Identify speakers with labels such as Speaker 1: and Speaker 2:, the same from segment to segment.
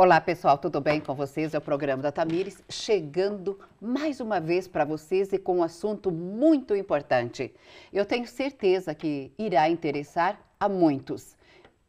Speaker 1: Olá pessoal, tudo bem com vocês? É o programa da Tamires chegando mais uma vez para vocês e com um assunto muito importante. Eu tenho certeza que irá interessar a muitos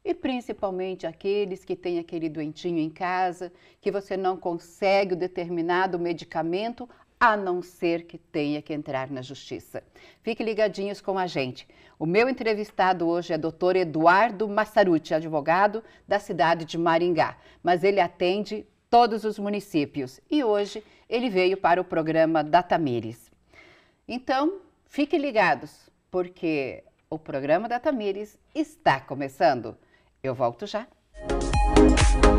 Speaker 1: e principalmente aqueles que têm aquele doentinho em casa que você não consegue o determinado medicamento a não ser que tenha que entrar na justiça. Fique ligadinhos com a gente. O meu entrevistado hoje é Dr. Eduardo Massaruti, advogado da cidade de Maringá, mas ele atende todos os municípios e hoje ele veio para o programa Tamires. Então, fiquem ligados, porque o programa Tamires está começando. Eu volto já. Música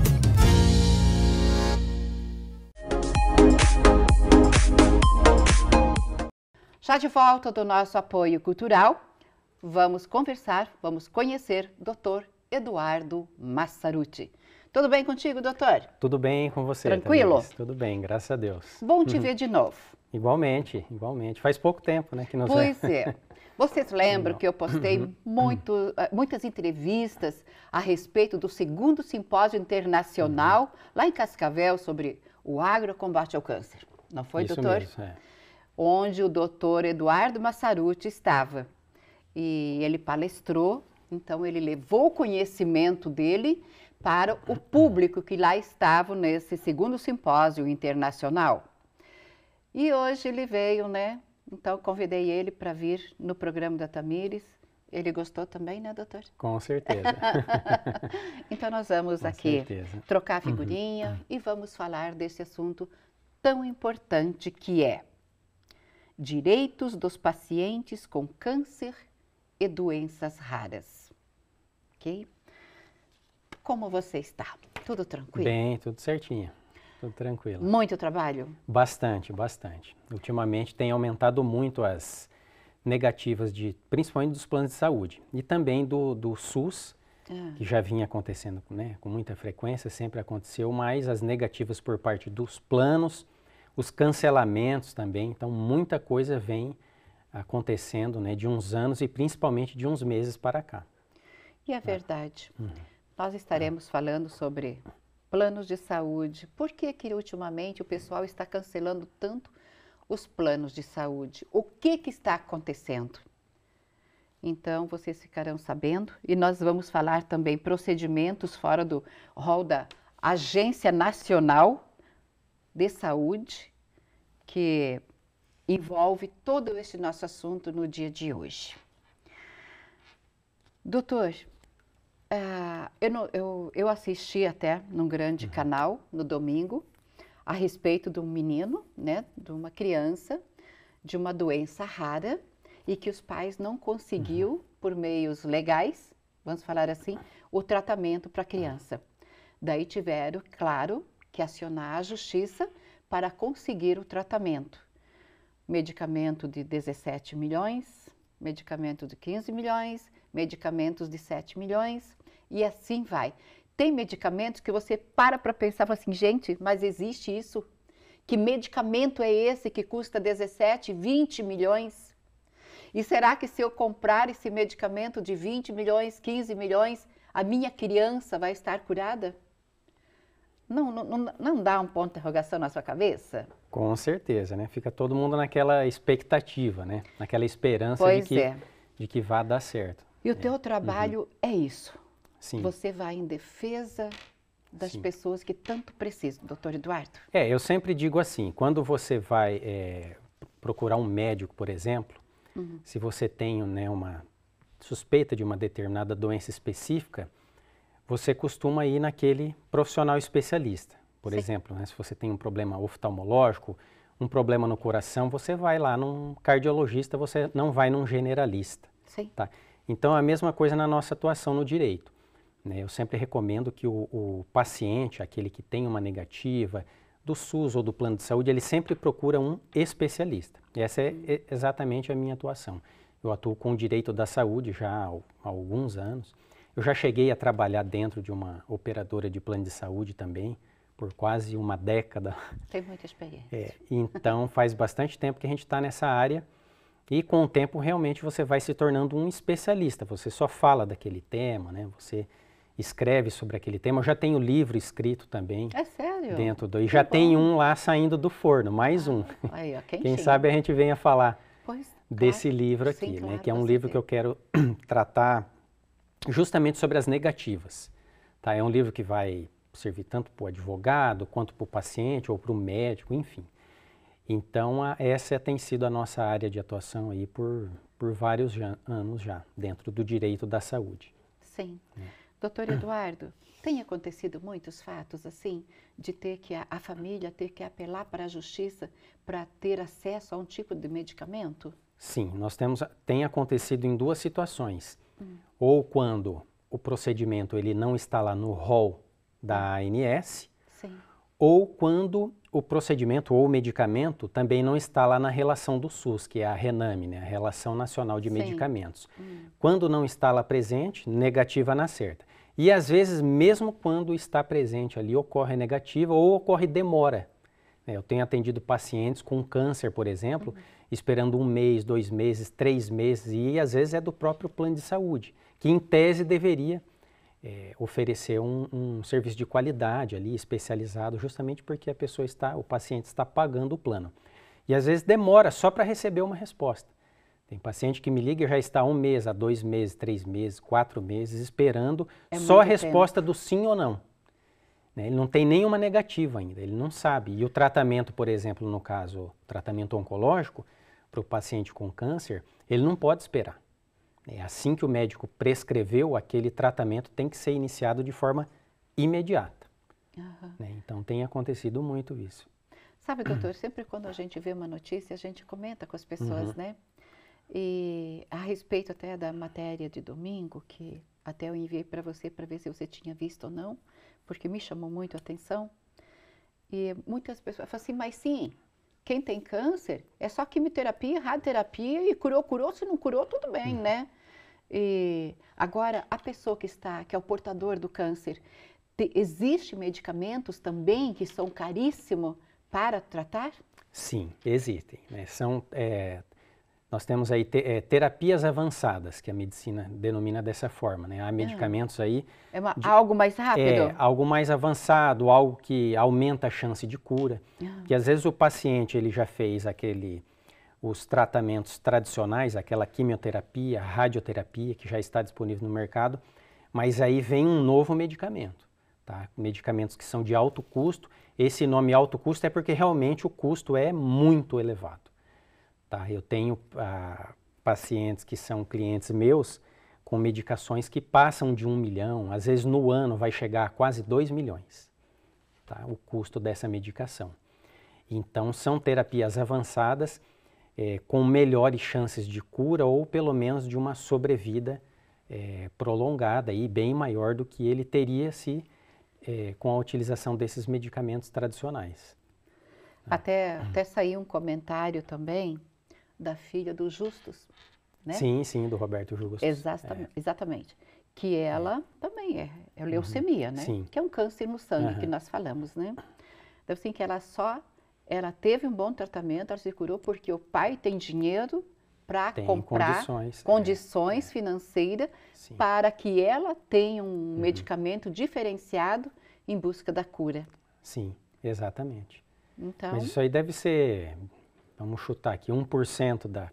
Speaker 1: Está de volta do nosso apoio cultural, vamos conversar, vamos conhecer Dr. Eduardo Massaruti. Tudo bem contigo, doutor?
Speaker 2: Tudo bem com você. Tranquilo? Tamiris. Tudo bem, graças a Deus. Bom te uhum. ver de novo. Igualmente, igualmente. Faz pouco tempo, né, que nós Pois é. é.
Speaker 1: Vocês lembram que eu postei uhum. muito, uhum. Eh, muitas entrevistas a respeito do segundo simpósio internacional lá em Cascavel sobre o agrocombate ao câncer. Não foi, Isso doutor? Mesmo, é onde o doutor Eduardo Massaruti estava. E ele palestrou, então ele levou o conhecimento dele para o público que lá estava nesse segundo simpósio internacional. E hoje ele veio, né? Então convidei ele para vir no programa da Tamires. Ele gostou também, né, doutor?
Speaker 2: Com certeza.
Speaker 1: então nós vamos Com aqui certeza. trocar uhum. figurinha uhum. e vamos falar desse assunto tão importante que é Direitos dos pacientes com câncer e doenças raras. Ok? Como você está? Tudo tranquilo?
Speaker 2: Bem, tudo certinho. Tudo tranquilo. Muito trabalho? Bastante, bastante. Ultimamente tem aumentado muito as negativas, de, principalmente dos planos de saúde e também do, do SUS, ah. que já vinha acontecendo né, com muita frequência, sempre aconteceu, mas as negativas por parte dos planos os cancelamentos também. Então, muita coisa vem acontecendo né, de uns anos e principalmente de uns meses para cá.
Speaker 1: E a é verdade, hum. nós estaremos é. falando sobre planos de saúde. Por que, que ultimamente o pessoal está cancelando tanto os planos de saúde? O que, que está acontecendo? Então, vocês ficarão sabendo e nós vamos falar também procedimentos fora do rol da Agência Nacional de saúde que envolve todo esse nosso assunto no dia de hoje. Doutor, uh, eu, não, eu, eu, assisti até num grande uhum. canal no domingo a respeito de um menino, né, de uma criança, de uma doença rara e que os pais não conseguiu uhum. por meios legais, vamos falar assim, o tratamento para a criança. Daí tiveram, claro, que acionar a justiça para conseguir o tratamento. Medicamento de 17 milhões, medicamento de 15 milhões, medicamentos de 7 milhões e assim vai. Tem medicamentos que você para para pensar assim, gente, mas existe isso? Que medicamento é esse que custa 17, 20 milhões? E será que se eu comprar esse medicamento de 20 milhões, 15 milhões, a minha criança vai estar curada? não, não, não dá um ponto de interrogação na sua cabeça?
Speaker 2: Com certeza, né? Fica todo mundo naquela expectativa, né? Naquela esperança pois de que, é. de que vá dar certo. E o é. teu trabalho
Speaker 1: uhum. é isso. Sim. Você vai em defesa das Sim. pessoas que tanto precisam, doutor Eduardo.
Speaker 2: É, eu sempre digo assim, quando você vai é, procurar um médico, por exemplo, uhum. se você tem né, uma suspeita de uma determinada doença específica, você costuma ir naquele profissional especialista. Por Sim. exemplo, né, se você tem um problema oftalmológico, um problema no coração, você vai lá num cardiologista, você não vai num generalista. Sim. Tá? Então, a mesma coisa na nossa atuação no direito. Né? Eu sempre recomendo que o, o paciente, aquele que tem uma negativa, do SUS ou do plano de saúde, ele sempre procura um especialista. E essa é exatamente a minha atuação. Eu atuo com o direito da saúde já há alguns anos. Eu já cheguei a trabalhar dentro de uma operadora de plano de saúde também, por quase uma década.
Speaker 1: Tem muita experiência.
Speaker 2: É, então, faz bastante tempo que a gente está nessa área. E com o tempo, realmente, você vai se tornando um especialista. Você só fala daquele tema, né? Você escreve sobre aquele tema. Eu já tenho livro escrito também. É sério? Dentro do... E que já bom. tem um lá saindo do forno, mais um. Ah,
Speaker 1: aí, ó, quem, sabe a
Speaker 2: gente venha falar pois, desse claro. livro aqui, Sim, né? Claro, que é um livro que eu quero tratar justamente sobre as negativas. Tá? É um livro que vai servir tanto para o advogado, quanto para o paciente ou para o médico, enfim. Então, a, essa tem sido a nossa área de atuação aí por, por vários já, anos já, dentro do direito da saúde.
Speaker 1: Sim. É. Doutor Eduardo, tem acontecido muitos fatos assim, de ter que a, a família ter que apelar para a justiça para ter acesso a um tipo de medicamento?
Speaker 2: Sim, nós temos, tem acontecido em duas situações hum. ou quando o procedimento ele não está lá no rol da ANS, Sim. ou quando o procedimento ou o medicamento também não está lá na relação do SUS, que é a RENAME, né, a Relação Nacional de Sim. Medicamentos. Hum. Quando não está lá presente, negativa na certa. E às vezes, mesmo quando está presente ali, ocorre negativa ou ocorre demora. Eu tenho atendido pacientes com câncer, por exemplo, uhum esperando um mês, dois meses, três meses, e às vezes é do próprio plano de saúde, que em tese deveria é, oferecer um, um, serviço de qualidade ali, especializado, justamente porque a pessoa está, o paciente está pagando o plano. E às vezes demora só para receber uma resposta. Tem paciente que me liga e já está um mês, há dois meses, três meses, quatro meses, esperando é só a resposta tempo. do sim ou não. Né, ele não tem nenhuma negativa ainda, ele não sabe. E o tratamento, por exemplo, no caso, tratamento oncológico, para o paciente com câncer, ele não pode esperar. É assim que o médico prescreveu, aquele tratamento tem que ser iniciado de forma imediata. Uhum. Né? Então tem acontecido muito isso.
Speaker 1: Sabe, doutor, sempre quando a gente vê uma notícia, a gente comenta com as pessoas, uhum. né? E a respeito até da matéria de domingo, que até eu enviei para você para ver se você tinha visto ou não, porque me chamou muito a atenção. E muitas pessoas falam assim, mas sim, quem tem câncer é só quimioterapia, radioterapia e curou, curou, se não curou, tudo bem, uhum. né? E agora, a pessoa que está, que é o portador do câncer, te, existe medicamentos também que são caríssimos para tratar?
Speaker 2: Sim, existem. Né? São é, nós temos aí te, é, terapias avançadas, que a medicina denomina dessa forma, né? Há hum. medicamentos é. aí...
Speaker 1: É uma, de, algo mais é, rápido? É,
Speaker 2: algo mais avançado, algo que aumenta a chance de cura. Ah. Que às vezes o paciente, ele já fez aquele... Os tratamentos tradicionais, aquela quimioterapia, radioterapia, que já está disponível no mercado, mas aí vem um novo medicamento, tá? Medicamentos que são de alto custo. Esse nome alto custo é porque realmente o custo é muito elevado. Tá? Eu tenho ah, pacientes que são clientes meus com medicações que passam de um milhão, às vezes no ano vai chegar a quase dois milhões, tá? o custo dessa medicação. Então, são terapias avançadas é, com melhores chances de cura ou pelo menos de uma sobrevida é, prolongada e bem maior do que ele teria se é, com a utilização desses medicamentos tradicionais.
Speaker 1: Até, até saiu um comentário também da filha dos Justos, né? Sim,
Speaker 2: sim, do Roberto Justos. Exatamente.
Speaker 1: É. exatamente. Que ela é. também é, é uhum. leucemia, uhum. né? Sim. Que é um câncer no sangue uhum. que nós falamos, né? Então, assim, que ela só, ela teve um bom tratamento, ela se curou porque o pai tem dinheiro para comprar condições, é. condições é. financeiras sim. para que ela tenha um uhum. medicamento diferenciado em busca da cura.
Speaker 2: Sim, exatamente. Então, Mas isso aí deve ser vamos chutar aqui, 1% da,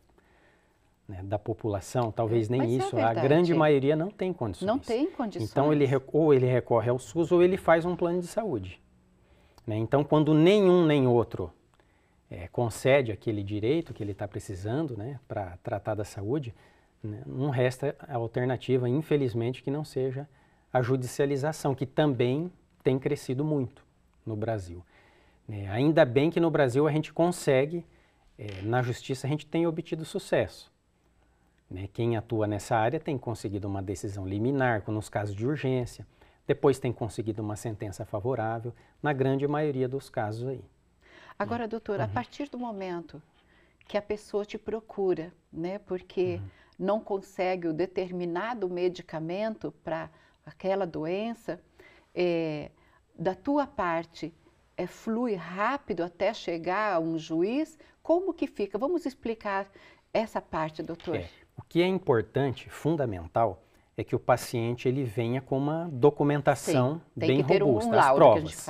Speaker 2: né, da população, talvez é, nem Mas é isso, é a, grande maioria não tem condições. Não tem
Speaker 1: condições. Então, ele,
Speaker 2: ou ele recorre ao SUS ou ele faz um plano de saúde. Né? Então, quando nenhum nem outro é, concede aquele direito que ele está precisando né, para tratar da saúde, né, não resta alternativa, infelizmente, que não seja a judicialização, que também tem crescido muito no Brasil. É, ainda bem que no Brasil a gente consegue é, na justiça a gente tem obtido sucesso. Né? Quem atua nessa área tem conseguido uma decisão liminar, nos casos de urgência, depois tem conseguido uma sentença favorável, na grande maioria dos casos aí.
Speaker 1: Agora, né? doutor, uhum. a uhum. partir do momento que a pessoa te procura, né, porque uhum. não consegue o determinado medicamento para aquela doença, é, da tua parte, é, flui rápido até chegar a um juiz? como que fica? Vamos explicar essa parte, doutor. É.
Speaker 2: O que é importante, fundamental, é que o paciente ele venha com uma documentação Sim, bem robusta, um as provas.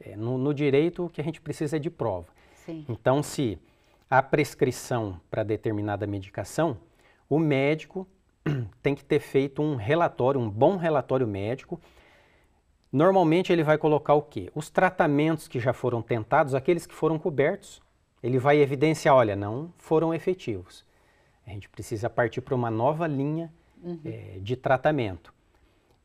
Speaker 2: É, no, no, direito, o que a gente precisa é de prova. Sim. Então, se há prescrição para determinada medicação, o médico tem que ter feito um relatório, um bom relatório médico. Normalmente ele vai colocar o quê? Os tratamentos que já foram tentados, aqueles que foram cobertos, ele vai evidenciar, olha, não foram efetivos. A gente precisa partir para uma nova linha uhum. é, de tratamento.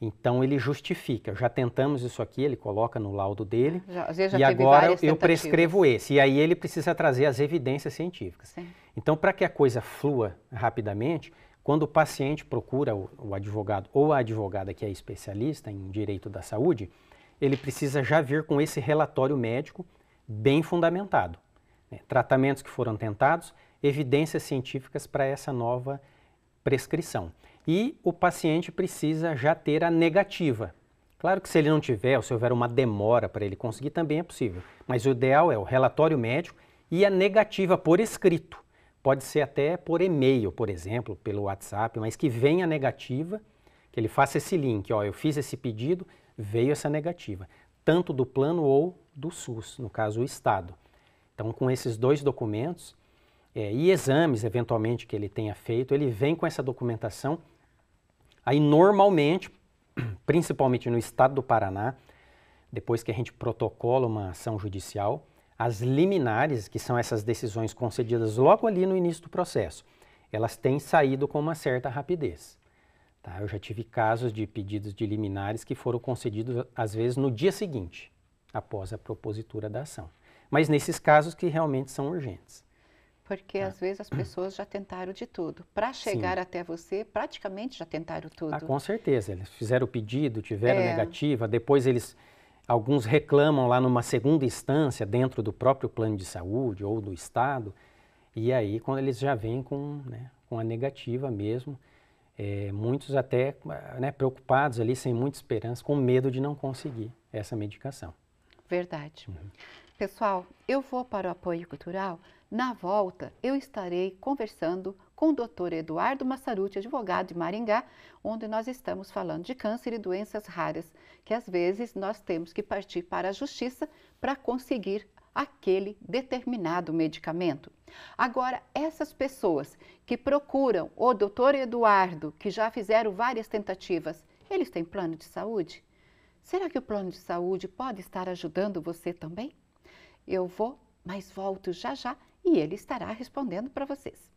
Speaker 2: Então ele justifica, já tentamos isso aqui, ele coloca no laudo dele,
Speaker 1: já, já e agora eu prescrevo
Speaker 2: esse. E aí ele precisa trazer as evidências científicas. Sim. Então, para que a coisa flua rapidamente, quando o paciente procura o, o advogado ou a advogada que é especialista em direito da saúde, ele precisa já vir com esse relatório médico bem fundamentado né, tratamentos que foram tentados, evidências científicas para essa nova prescrição. E o paciente precisa já ter a negativa. Claro que se ele não tiver, ou se houver uma demora para ele conseguir, também é possível. Mas o ideal é o relatório médico e a negativa por escrito. Pode ser até por e-mail, por exemplo, pelo WhatsApp, mas que venha a negativa, que ele faça esse link, ó, eu fiz esse pedido, veio essa negativa, tanto do plano ou do SUS, no caso o Estado. Então, com esses dois documentos é, e exames, eventualmente, que ele tenha feito, ele vem com essa documentação. Aí, normalmente, principalmente no estado do Paraná, depois que a gente protocola uma ação judicial, as liminares, que são essas decisões concedidas logo ali no início do processo, elas têm saído com uma certa rapidez. Tá? Eu já tive casos de pedidos de liminares que foram concedidos, às vezes, no dia seguinte, após a propositura da ação mas nesses casos que realmente são urgentes.
Speaker 1: Porque ah. às vezes as pessoas já tentaram de tudo. Para chegar Sim. até você, praticamente já tentaram tudo. Ah, com
Speaker 2: certeza. Eles fizeram o pedido, tiveram é. negativa, depois eles. Alguns reclamam lá numa segunda instância, dentro do próprio plano de saúde ou do Estado. E aí, quando eles já vêm com, né, com a negativa mesmo, é, muitos até né, preocupados ali, sem muita esperança, com medo de não conseguir essa medicação.
Speaker 1: Verdade. Uhum. Pessoal, eu vou para o apoio cultural. Na volta, eu estarei conversando com o Dr. Eduardo Massaruti, advogado de Maringá, onde nós estamos falando de câncer e doenças raras, que às vezes nós temos que partir para a justiça para conseguir aquele determinado medicamento. Agora, essas pessoas que procuram o Dr. Eduardo, que já fizeram várias tentativas, eles têm plano de saúde? Será que o plano de saúde pode estar ajudando você também? Eu vou, mas volto já já e ele estará respondendo para vocês.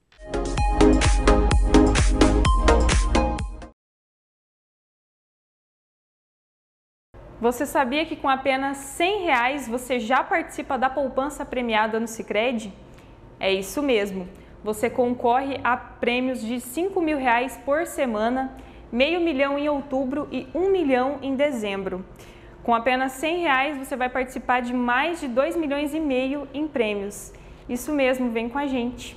Speaker 2: Você sabia que com apenas 100 reais você já participa da poupança premiada no Sicredi? É isso mesmo. Você concorre a prêmios de 5 mil reais por semana, meio milhão em outubro e 1 um milhão em dezembro. Com apenas 100 reais você vai participar de mais de 2 milhões e meio em prêmios. Isso mesmo, vem com a gente.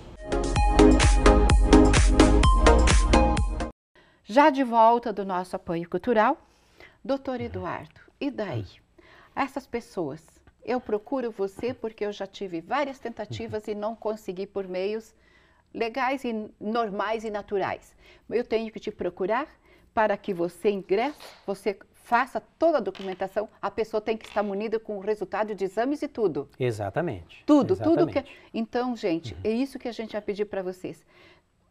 Speaker 1: Já de volta do nosso apoio cultural, doutor Eduardo, e daí? Essas pessoas, eu procuro você porque eu já tive várias tentativas e não consegui por meios legais e normais e naturais. Eu tenho que te procurar para que você ingresse, você faça toda a documentação, a pessoa tem que estar munida com o resultado de exames e tudo.
Speaker 2: Exatamente. Tudo, Exatamente. tudo que.
Speaker 1: Então, gente, uhum. é isso que a gente vai pedir para vocês.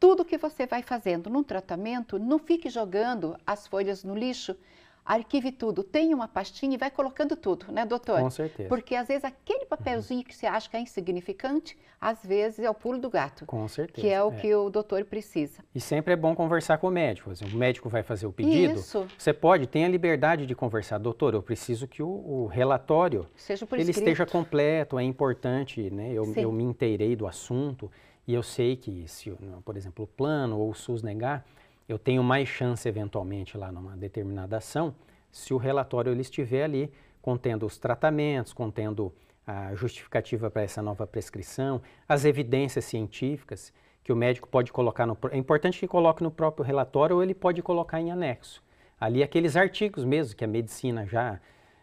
Speaker 1: Tudo que você vai fazendo num tratamento, não fique jogando as folhas no lixo arquive tudo, tenha uma pastinha e vai colocando tudo, né, doutor? Com certeza. Porque às vezes aquele papelzinho uhum. que você acha que é insignificante, às vezes é o pulo do gato.
Speaker 2: Com certeza. Que é o é. que
Speaker 1: o doutor precisa.
Speaker 2: E sempre é bom conversar com o médico. O médico vai fazer o pedido. Isso. Você pode, tem a liberdade de conversar, doutor, eu preciso que o, o relatório
Speaker 1: Seja por ele esteja
Speaker 2: completo, é importante, né? Eu, eu me inteirei do assunto e eu sei que se, por exemplo, o plano ou o SUS negar, eu tenho mais chance eventualmente lá numa determinada ação se o relatório ele estiver ali contendo os tratamentos, contendo a justificativa para essa nova prescrição, as evidências científicas que o médico pode colocar no é importante que coloque no próprio relatório ou ele pode colocar em anexo. Ali aqueles artigos mesmo que a medicina já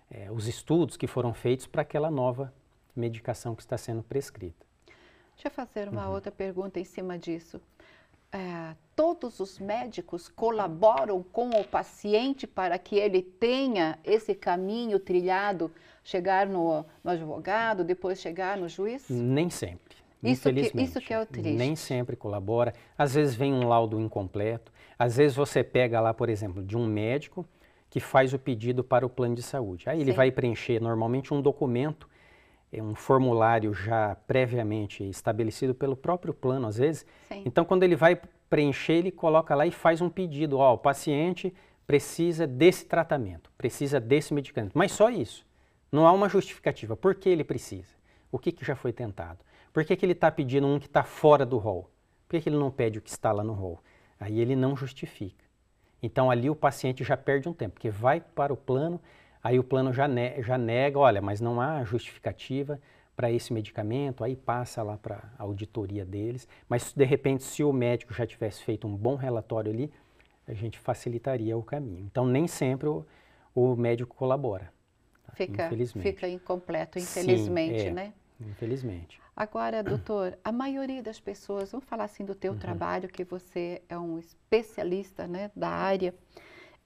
Speaker 2: é, os estudos que foram feitos para aquela nova medicação que está sendo prescrita.
Speaker 1: Deixa eu fazer uma uhum. outra pergunta em cima disso é, todos os médicos colaboram com o paciente para que ele tenha esse caminho trilhado, chegar no, no advogado, depois chegar no juiz?
Speaker 2: Nem sempre. Isso que, isso que é o triste. Nem sempre colabora. Às vezes vem um laudo incompleto. Às vezes você pega lá, por exemplo, de um médico que faz o pedido para o plano de saúde. Aí ele vai preencher normalmente um documento é um formulário já previamente estabelecido pelo próprio plano, às vezes. Sim. Então, quando ele vai preencher, ele coloca lá e faz um pedido: ó, o paciente precisa desse tratamento, precisa desse medicamento, mas só isso. Não há uma justificativa. Por que ele precisa? O que, que já foi tentado? Por que, que ele está pedindo um que está fora do rol? Por que, que ele não pede o que está lá no rol? Aí ele não justifica. Então ali o paciente já perde um tempo, porque vai para o plano, Aí o plano já, ne já nega, olha, mas não há justificativa para esse medicamento, aí passa lá para a auditoria deles. Mas de repente, se o médico já tivesse feito um bom relatório ali, a gente facilitaria o caminho. Então nem sempre o, o médico colabora.
Speaker 1: Tá? Fica, infelizmente. fica incompleto, infelizmente, Sim, é, né?
Speaker 2: Infelizmente.
Speaker 1: Agora, doutor, a maioria das pessoas, vamos falar assim do teu uhum. trabalho, que você é um especialista né, da área,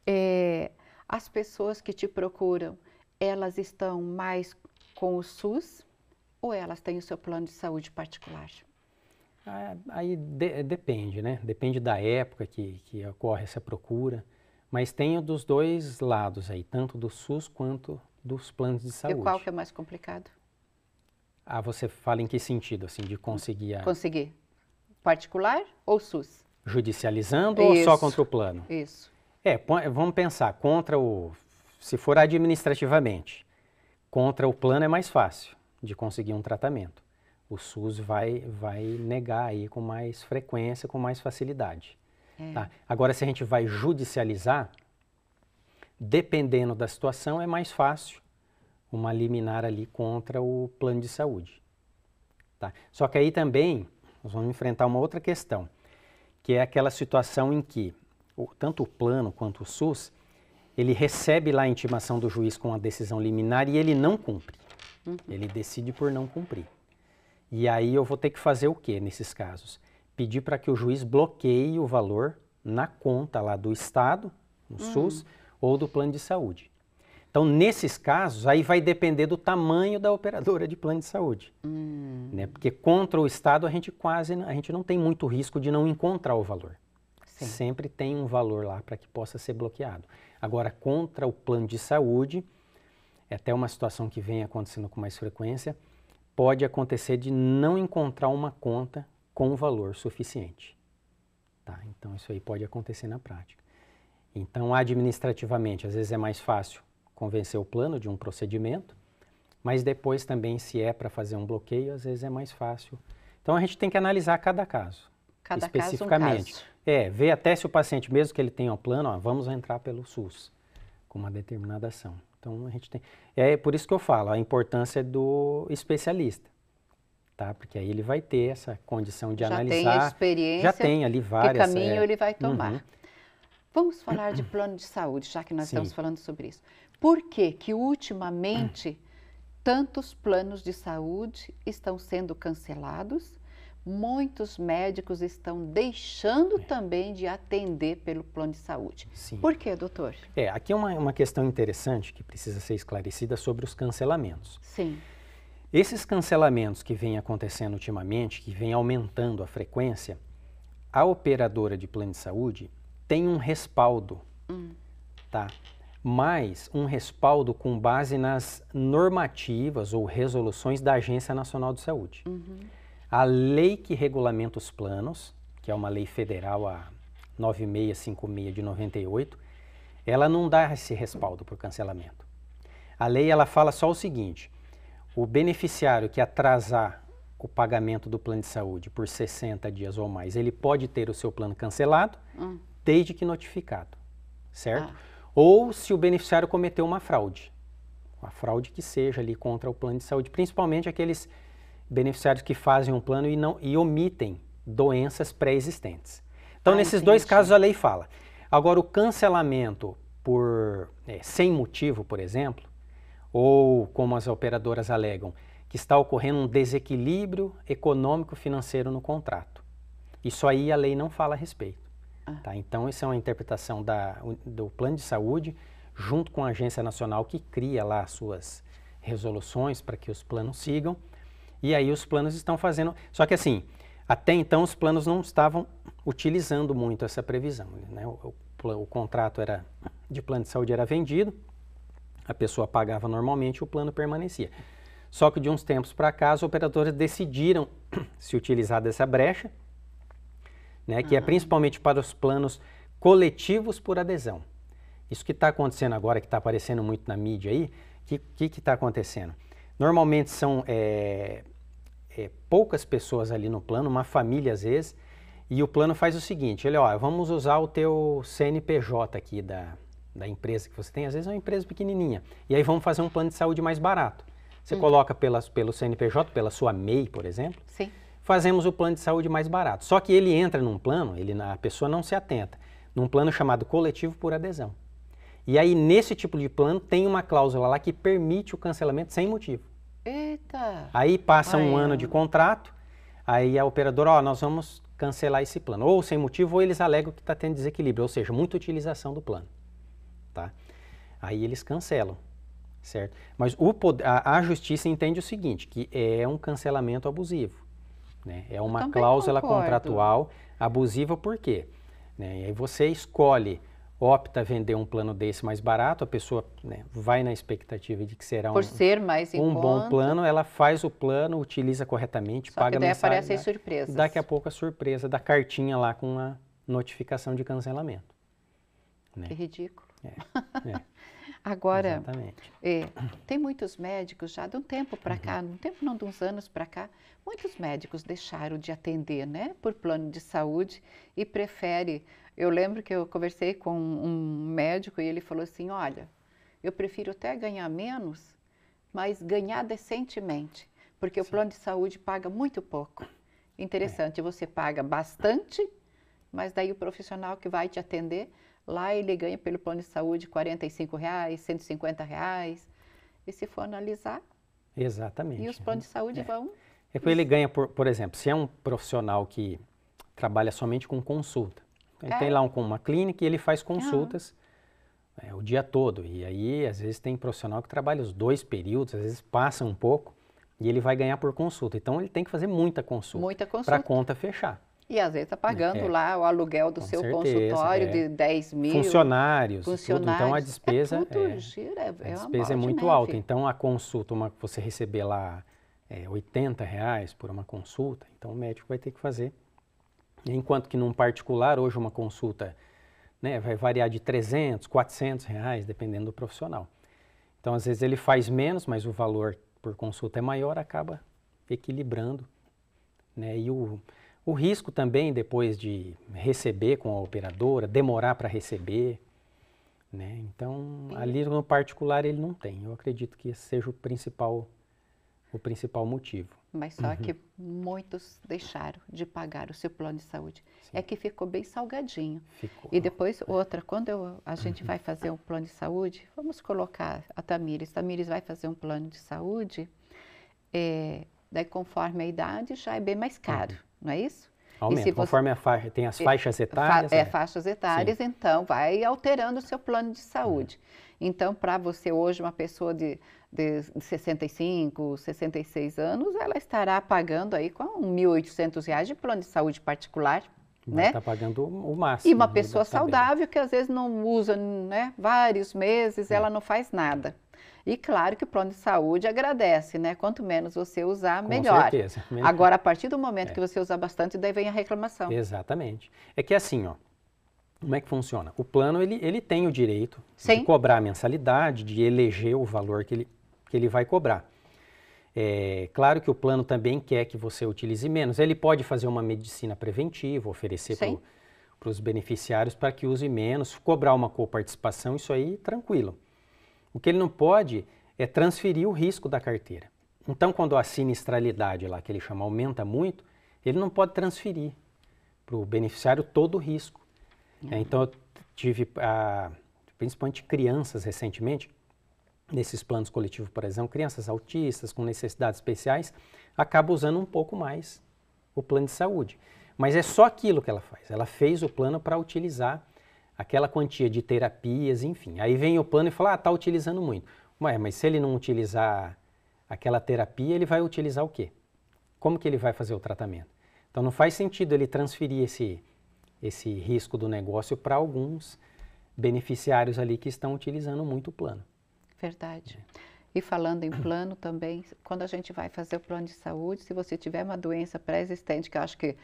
Speaker 1: é, as pessoas que te procuram, elas estão mais com o SUS ou elas têm o seu plano de saúde particular?
Speaker 2: Ah, aí de, depende, né? Depende da época que, que ocorre essa procura. Mas tem dos dois lados aí, tanto do SUS quanto dos planos de saúde. E qual
Speaker 1: que é mais complicado?
Speaker 2: Ah, você fala em que sentido, assim, de conseguir a...
Speaker 1: Conseguir. Particular ou SUS?
Speaker 2: Judicializando Isso. ou só contra o plano? Isso. É, vamos pensar, contra o. Se for administrativamente, contra o plano é mais fácil de conseguir um tratamento. O SUS vai, vai negar aí com mais frequência, com mais facilidade. É. Tá? Agora, se a gente vai judicializar, dependendo da situação, é mais fácil uma liminar ali contra o plano de saúde. Tá? Só que aí também nós vamos enfrentar uma outra questão, que é aquela situação em que tanto o plano quanto o SUS, ele recebe lá a intimação do juiz com a decisão liminar e ele não cumpre. Uhum. Ele decide por não cumprir. E aí eu vou ter que fazer o que nesses casos? Pedir para que o juiz bloqueie o valor na conta lá do Estado, no uhum. SUS, ou do plano de saúde. Então, nesses casos, aí vai depender do tamanho da operadora de plano de saúde. Hum. Né? Porque contra o Estado a gente quase a gente não tem muito risco de não encontrar o valor. Sim. Sempre tem um valor lá para que possa ser bloqueado. Agora, contra o plano de saúde, é até uma situação que vem acontecendo com mais frequência, pode acontecer de não encontrar uma conta com valor suficiente. Tá? Então, isso aí pode acontecer na prática. Então, administrativamente, às vezes é mais fácil convencer o plano de um procedimento, mas depois também, se é para fazer um bloqueio, às vezes é mais fácil. Então, a gente tem que analisar cada caso, cada especificamente. Caso um caso. É, ver até se o paciente, mesmo que ele tenha um plano, ó, vamos entrar pelo SUS com uma determinada ação. Então a gente tem. É por isso que eu falo a importância é do especialista. Tá? Porque aí ele vai ter essa condição de já analisar. Tem experiência, já tem ali várias. Que caminho é, ele vai uhum. tomar. Uhum.
Speaker 1: Vamos falar de plano de saúde, já que nós Sim. estamos falando sobre isso. Por que que ultimamente tantos planos de saúde estão sendo cancelados muitos médicos estão deixando é. também de atender pelo plano de saúde. Sim. Por quê, doutor?
Speaker 2: É, aqui é uma, uma questão interessante que precisa ser esclarecida sobre os cancelamentos. Sim. Esses cancelamentos que vêm acontecendo ultimamente, que vêm aumentando a frequência, a operadora de plano de saúde tem um respaldo, hum. tá? Mas um respaldo com base nas normativas ou resoluções da Agência Nacional de Saúde. Uhum. A lei que regulamenta os planos, que é uma lei federal, a 9656 de 98, ela não dá esse respaldo para o cancelamento. A lei ela fala só o seguinte: o beneficiário que atrasar o pagamento do plano de saúde por 60 dias ou mais, ele pode ter o seu plano cancelado, hum. desde que notificado, certo? Ah. Ou se o beneficiário cometeu uma fraude, uma fraude que seja ali contra o plano de saúde, principalmente aqueles beneficiários que fazem um plano e, não, e omitem doenças pré-existentes. Então, ah, nesses entendi. dois casos, a lei fala. Agora, o cancelamento por é, sem motivo, por exemplo, ou como as operadoras alegam, que está ocorrendo um desequilíbrio econômico-financeiro no contrato. Isso aí a lei não fala a respeito. Ah. Tá? Então, isso é uma interpretação da, do plano de saúde, junto com a Agência Nacional que cria lá suas resoluções para que os planos sigam. E aí os planos estão fazendo. Só que assim, até então os planos não estavam utilizando muito essa previsão. Né? O, o, o contrato era de plano de saúde era vendido, a pessoa pagava normalmente, o plano permanecia. Só que de uns tempos para cá, os operadores decidiram se utilizar dessa brecha, né, que é uhum. é principalmente para os planos coletivos por adesão. Isso que está acontecendo agora, que está aparecendo muito na mídia aí, o que está acontecendo? Normalmente são é, é, poucas pessoas ali no plano, uma família às vezes, e o plano faz o seguinte, ele, ó, vamos usar o teu CNPJ aqui da, da empresa que você tem, às vezes é uma empresa pequenininha, e aí vamos fazer um plano de saúde mais barato. Você hum. coloca pelas, pelo CNPJ, pela sua MEI, por exemplo, Sim. fazemos o plano de saúde mais barato. Só que ele entra num plano, ele, a pessoa não se atenta, num plano chamado coletivo por adesão. E aí, nesse tipo de plano, tem uma cláusula lá que permite o cancelamento sem motivo. Eita. Aí passa Ai, um ano de contrato, aí a operadora, ó, nós vamos cancelar esse plano. Ou sem motivo, ou eles alegam que está tendo desequilíbrio, ou seja, muita utilização do plano. Tá? Aí eles cancelam, certo? Mas o poder, a, a justiça entende o seguinte, que é um cancelamento abusivo. Né? É uma cláusula concordo. contratual abusiva por quê? Né? E aí você escolhe opta vender um plano desse mais barato, a pessoa né, vai na expectativa de que será Por um, ser
Speaker 1: mais um bom
Speaker 2: plano, ela faz o plano, utiliza corretamente, Só paga que daí mensagem, aparece as surpresas. Daqui a pouco a surpresa da cartinha lá com a notificação de cancelamento. Né? Que ridículo. É, é.
Speaker 1: Agora, é, tem muitos médicos já de um tempo para uhum. cá, de um tempo não, de uns anos para cá, muitos médicos deixaram de atender, né, por plano de saúde e prefere eu lembro que eu conversei com um médico e ele falou assim: olha, eu prefiro até ganhar menos, mas ganhar decentemente, porque Sim. o plano de saúde paga muito pouco. Interessante, é. você paga bastante, mas daí o profissional que vai te atender, lá ele ganha pelo plano de saúde 45 reais, 150 reais. E se for analisar.
Speaker 2: Exatamente. E os
Speaker 1: planos de saúde é. vão.
Speaker 2: É que ele ganha, por, por exemplo, se é um profissional que trabalha somente com consulta, ele é. tem lá um, uma clínica e ele faz consultas uhum. é, o dia todo. E aí, às vezes, tem profissional que trabalha os dois períodos, às vezes passa um pouco e ele vai ganhar por consulta. Então, ele tem que fazer muita consulta, muita consulta. para a conta fechar.
Speaker 1: E às vezes está né, pagando é. lá o aluguel do Com seu certeza, consultório é. de 10 mil. Funcionários, funcionários. Tudo. Então a é é- é despesa. É, tudo, gira, a despesa é muito neve. alta.
Speaker 2: Então a consulta, uma, você receber lá é, 80 reais por uma consulta, então o médico vai ter que fazer Enquanto que num particular, hoje uma consulta né, vai variar de 300, 400 reais, dependendo do profissional. Então, às vezes ele faz menos, mas o valor por consulta é maior, acaba equilibrando. Né? E o, o risco também, depois de receber com a operadora, demorar para receber. Né? Então, ali no particular ele não tem. Eu acredito que esse seja o principal o principal motivo. Mas só uhum. que
Speaker 1: muitos deixaram de pagar o seu plano de saúde. Sim. É que ficou bem salgadinho. Ficou. E depois é. outra, quando eu, a gente uhum. vai fazer um plano de saúde, vamos colocar a Tamires. Tamires vai fazer um plano de saúde, é, daí conforme a idade já é bem mais uhum. caro, uhum. não é isso? Aumenta, conforme
Speaker 2: você, faixa, tem as faixas etárias. é, é, faixas
Speaker 1: etárias, Sim. então vai alterando o seu plano de saúde. É. Então, para você hoje, uma pessoa de de 65, 66 anos, ela estará pagando aí com R$ 1.800 de plano de saúde particular. Vai né? Está pagando
Speaker 2: o máximo. E uma né, pessoa saudável
Speaker 1: que às vezes não usa né, vários meses, é. ela não faz nada. E claro que o plano de saúde agradece, né? Quanto menos você usar, Com melhor. Com certeza. Melhor. Agora, a partir do momento é. que você usar bastante, daí vem a reclamação.
Speaker 2: Exatamente. É que assim, ó, como é que funciona? O plano, ele, ele tem o direito Sim. de cobrar a mensalidade, de eleger o valor que ele que ele vai cobrar. É claro que o plano também quer que você utilize menos. Ele pode fazer uma medicina preventiva, oferecer para os beneficiários para que use menos, cobrar uma coparticipação, isso aí tranquilo. O que ele não pode é transferir o risco da carteira. Então, quando a sinistralidade lá que ele chama aumenta muito, ele não pode transferir para o beneficiário todo o risco. É, uhum. É, então, eu tive, a, ah, principalmente crianças recentemente, nesses planos coletivos, por exemplo, crianças autistas com necessidades especiais, acaba usando um pouco mais o plano de saúde. Mas é só aquilo que ela faz. Ela fez o plano para utilizar aquela quantia de terapias, enfim. Aí vem o plano e fala, ah, está utilizando muito. Ué, mas se ele não utilizar aquela terapia, ele vai utilizar o quê? Como que ele vai fazer o tratamento? Então não faz sentido ele transferir esse, esse risco do negócio para alguns beneficiários ali que estão utilizando muito o plano.
Speaker 1: Verdade. E falando em plano também, quando a gente vai fazer o plano de saúde, se você tiver uma doença pré-existente, que eu acho que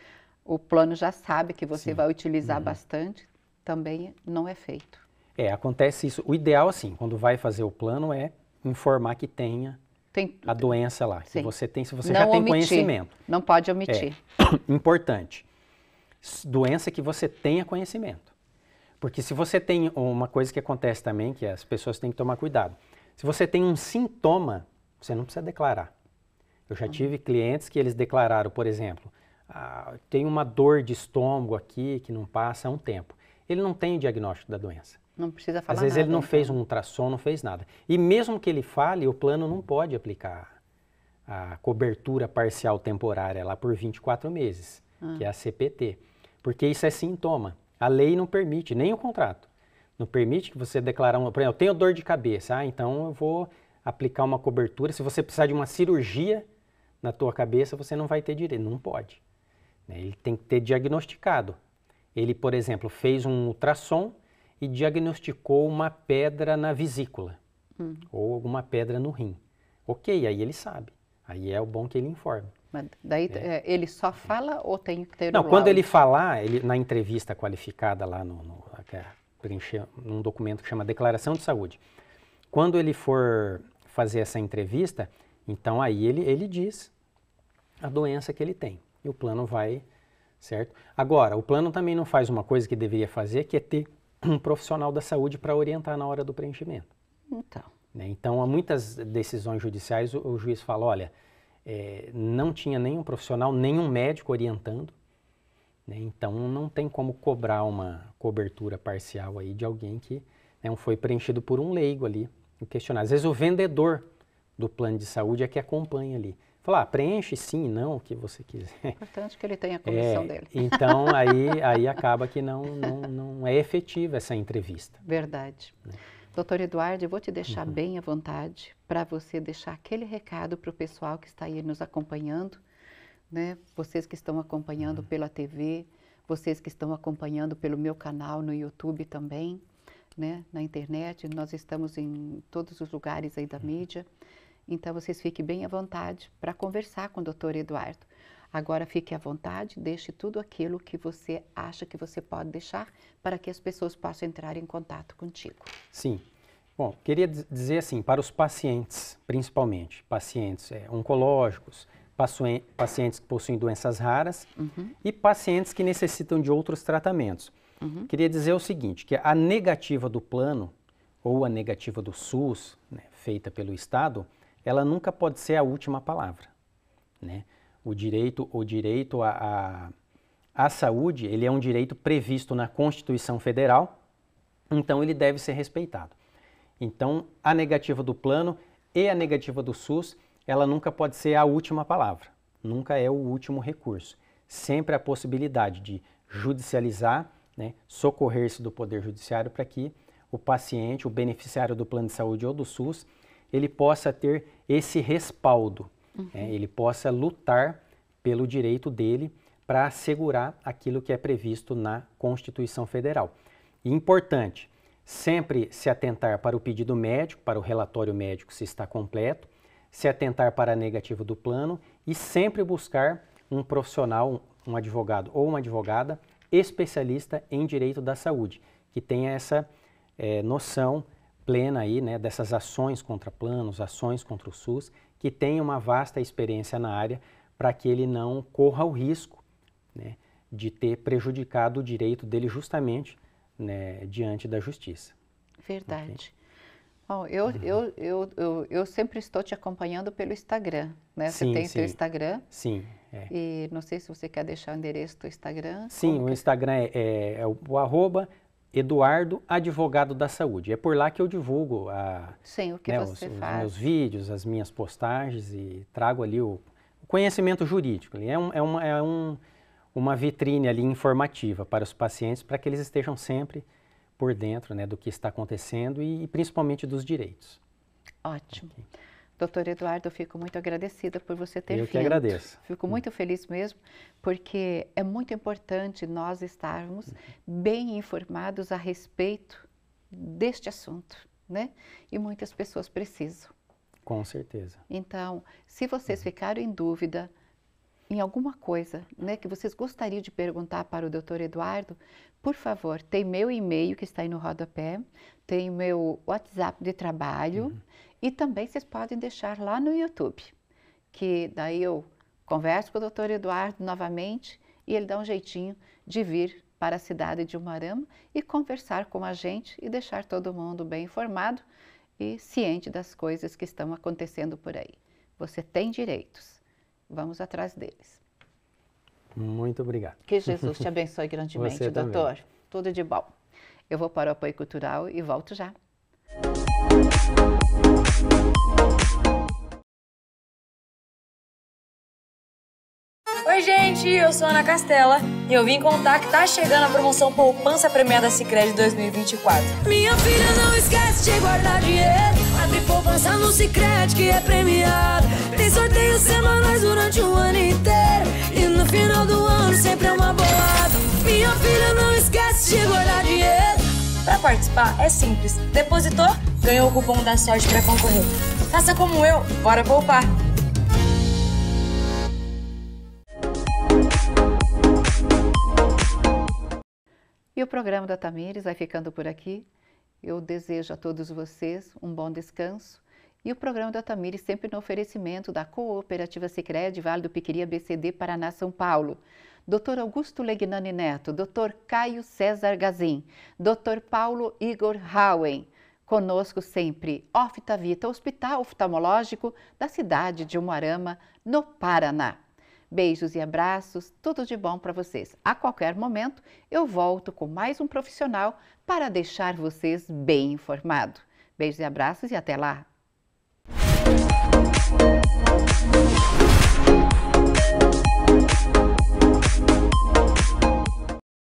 Speaker 1: o plano já sabe que você Sim. vai utilizar uhum. bastante, também não é feito.
Speaker 2: É, acontece isso. O ideal, assim, quando vai fazer o plano é informar que tenha tem, a doença lá. Sim. Se você tem, se você não já tem conhecimento. Não pode omitir. É. Importante. Doença que você tenha conhecimento. Porque se você tem uma coisa que acontece também, que as pessoas têm que tomar cuidado. Se você tem um sintoma, você não precisa declarar. Eu já tive clientes que eles declararam, por exemplo, ah, tem uma dor de estômago aqui que não passa há um tempo. Ele não tem o diagnóstico da doença.
Speaker 1: Não precisa falar Às vezes nada, ele não então. fez
Speaker 2: um ultrassom, não fez nada. E mesmo que ele fale, o plano não pode aplicar a cobertura parcial temporária lá por 24 meses, ah. que é a CPT, porque isso é sintoma. A lei não permite, nem o contrato não permite que você declarar, uma, por exemplo, eu tenho dor de cabeça, ah, então eu vou aplicar uma cobertura. Se você precisar de uma cirurgia na tua cabeça, você não vai ter direito, não pode. Né? Ele tem que ter diagnosticado. Ele, por exemplo, fez um ultrassom e diagnosticou uma pedra na vesícula hum. ou alguma pedra no rim. Ok, aí ele sabe. Aí é o bom que ele informe.
Speaker 1: Mas daí é. é ele só fala é. ou tem que ter Não, quando ele
Speaker 2: falar, ele, na entrevista qualificada lá no, no preencher um documento que chama Declaração de Saúde. Quando ele for fazer essa entrevista, então aí ele, ele diz a doença que ele tem e o plano vai, certo? Agora, o plano também não faz uma coisa que deveria fazer, que é ter um profissional da saúde para orientar na hora do preenchimento. Então. Né? Então, há muitas decisões judiciais, o, o juiz fala, olha, é, não tinha nenhum profissional, nenhum médico orientando, né? Então não tem como cobrar uma cobertura parcial aí de alguém que né, foi preenchido por um leigo ali o questionário. Às vezes o vendedor do plano de saúde é que acompanha ali. Falar, ah, preenche sim, não, o que você quiser. É
Speaker 1: importante que ele tenha a é,
Speaker 2: comissão é, dele. Então, aí, aí acaba que não, não, não é efetiva essa entrevista.
Speaker 1: Verdade. Né? Doutor Eduardo, eu vou te deixar uhum. bem à vontade para você deixar aquele recado para o pessoal que está aí nos acompanhando né? Vocês que estão acompanhando uhum. pela TV, vocês que estão acompanhando pelo meu canal no YouTube também, né? Na internet, nós estamos em todos os lugares aí da uhum. mídia. Então vocês fiquem bem à vontade para conversar com o Dr. Eduardo. Agora fique à vontade, deixe tudo aquilo que você acha que você pode deixar para que as pessoas possam entrar em contato contigo.
Speaker 2: Sim. Bom, queria dizer assim, para os pacientes, principalmente, pacientes é, oncológicos, pacientes que possuem doenças raras uhum. e pacientes que necessitam de outros tratamentos. Uhum. Queria dizer o seguinte, que a negativa do plano ou a negativa do SUS, né, feita pelo Estado, ela nunca pode ser a última palavra. Né? O direito, o direito à, à, saúde, ele é um direito previsto na Constituição Federal, então ele deve ser respeitado. Então, a negativa do plano e a negativa do SUS ela nunca pode ser a última palavra, nunca é o último recurso. Sempre a possibilidade de judicializar, né, socorrer-se do Poder Judiciário para que o paciente, o beneficiário do plano de saúde ou do SUS, ele possa ter esse respaldo, né, uhum. né, ele possa lutar pelo direito dele para assegurar aquilo que é previsto na Constituição Federal. E importante, sempre se atentar para o pedido médico, para o relatório médico se está completo, se atentar para negativo do plano e sempre buscar um profissional, um advogado ou uma advogada especialista em direito da saúde, que tenha essa é, noção plena aí, né, dessas ações contra planos, ações contra o SUS, que tenha uma vasta experiência na área para que ele não corra o risco né, de ter prejudicado o direito dele justamente né, diante da justiça.
Speaker 1: Verdade. Okay? Bom, eu, uhum. eu, eu, eu, eu sempre estou te acompanhando pelo Instagram, né? Você sim, tem sim. Instagram.
Speaker 2: Sim. É.
Speaker 1: E não sei se você quer deixar o endereço do Instagram. Sim,
Speaker 2: o é? Instagram é, é, é o, o arroba Eduardo Advogado da Saúde. É por lá que eu divulgo a,
Speaker 1: Sim, o que né, você os, faz. os meus
Speaker 2: vídeos, as minhas postagens e trago ali o, o conhecimento jurídico. É, um, é, uma, é um, uma vitrine ali informativa para os pacientes para que eles estejam sempre por dentro né, do que está acontecendo e, e principalmente dos direitos.
Speaker 1: Ótimo. Okay. Doutor Eduardo, eu fico muito agradecida por você ter eu vindo. Eu que agradeço. Fico muito feliz mesmo, porque é muito importante nós estarmos uhum. bem informados a respeito deste assunto, né? E muitas pessoas precisam.
Speaker 2: Com certeza.
Speaker 1: Então, se vocês uhum. ficaram em dúvida, em alguma coisa né, que vocês gostariam de perguntar para o doutor Eduardo, por favor, tem meu e-mail que está aí no rodapé, tem meu WhatsApp de trabalho uhum. e também vocês podem deixar lá no YouTube, que daí eu converso com o doutor Eduardo novamente e ele dá um jeitinho de vir para a cidade de Umarama e conversar com a gente e deixar todo mundo bem informado e ciente das coisas que estão acontecendo por aí. Você tem direitos. Vamos atrás deles.
Speaker 2: Muito obrigado. Que Jesus te abençoe grandemente, Você doutor.
Speaker 1: Também. Tudo de bom. Eu vou para o apoio cultural e volto já.
Speaker 2: Oi, gente, eu sou Ana Castela e eu vim contar que tá chegando a promoção Poupança Premiada Sicredi 2024.
Speaker 1: Minha filha não esquece de guardar dinheiro. Poupança no Cicred que é
Speaker 2: premiado. Tem sorteios semanais durante o ano inteiro. E no final do ano sempre é uma bolada. Minha filha não esquece de guardar dinheiro. Para participar é simples. Depositou, ganhou o cupom da sorte para concorrer. Faça como eu, bora poupar.
Speaker 1: E o programa da Tamires vai ficando por aqui. Eu desejo a todos vocês um bom descanso e o programa da Tamires é sempre no oferecimento da Cooperativa Sicredi Vale do Piquiri ABCD Paraná São Paulo. Dr. Augusto Legnani Neto, Dr. Caio César Gazin, Dr. Paulo Igor Howen. Conosco sempre, oftavita Hospital Oftalmológico da cidade de Umuarama, no Paraná. Beijos e abraços, tudo de bom para vocês. A qualquer momento eu volto com mais um profissional para deixar vocês bem informados. Beijos e abraços e até lá!